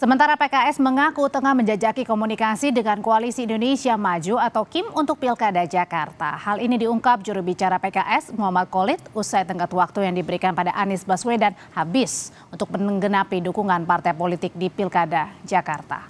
Sementara PKS mengaku tengah menjajaki komunikasi dengan Koalisi Indonesia Maju atau KIM untuk Pilkada Jakarta. Hal ini diungkap juru bicara PKS Muhammad Kolit usai tenggat waktu yang diberikan pada Anies Baswedan habis untuk menggenapi dukungan partai politik di Pilkada Jakarta.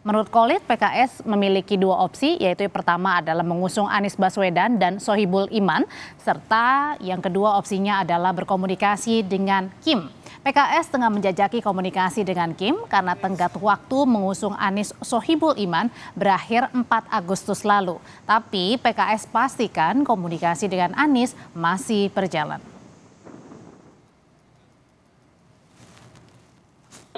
Menurut Kolit, PKS memiliki dua opsi, yaitu yang pertama adalah mengusung Anies Baswedan dan Sohibul Iman, serta yang kedua opsinya adalah berkomunikasi dengan Kim. PKS tengah menjajaki komunikasi dengan Kim karena tenggat waktu mengusung Anies Sohibul Iman berakhir 4 Agustus lalu. Tapi PKS pastikan komunikasi dengan Anies masih berjalan.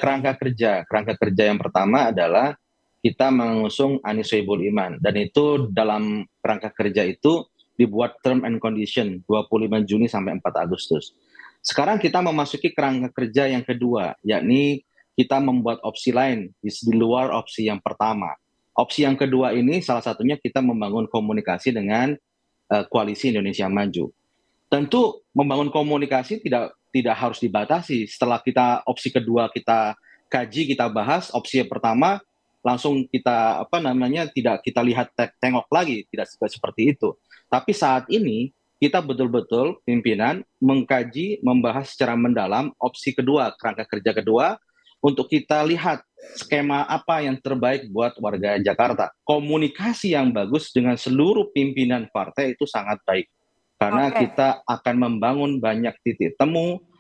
kerangka kerja. Kerangka kerja yang pertama adalah kita mengusung Anies Soebul Iman dan itu dalam rangka kerja itu dibuat term and condition 25 Juni sampai 4 Agustus. Sekarang kita memasuki kerangka kerja yang kedua, yakni kita membuat opsi lain di, luar opsi yang pertama. Opsi yang kedua ini salah satunya kita membangun komunikasi dengan uh, koalisi Indonesia Maju. Tentu membangun komunikasi tidak tidak harus dibatasi. Setelah kita opsi kedua kita kaji, kita bahas opsi yang pertama langsung kita apa namanya tidak kita lihat te tengok lagi tidak seperti itu. Tapi saat ini kita betul-betul pimpinan mengkaji, membahas secara mendalam opsi kedua, kerangka kerja kedua, untuk kita lihat skema apa yang terbaik buat warga Jakarta. Komunikasi yang bagus dengan seluruh pimpinan partai itu sangat baik. Karena okay. kita akan membangun banyak titik temu,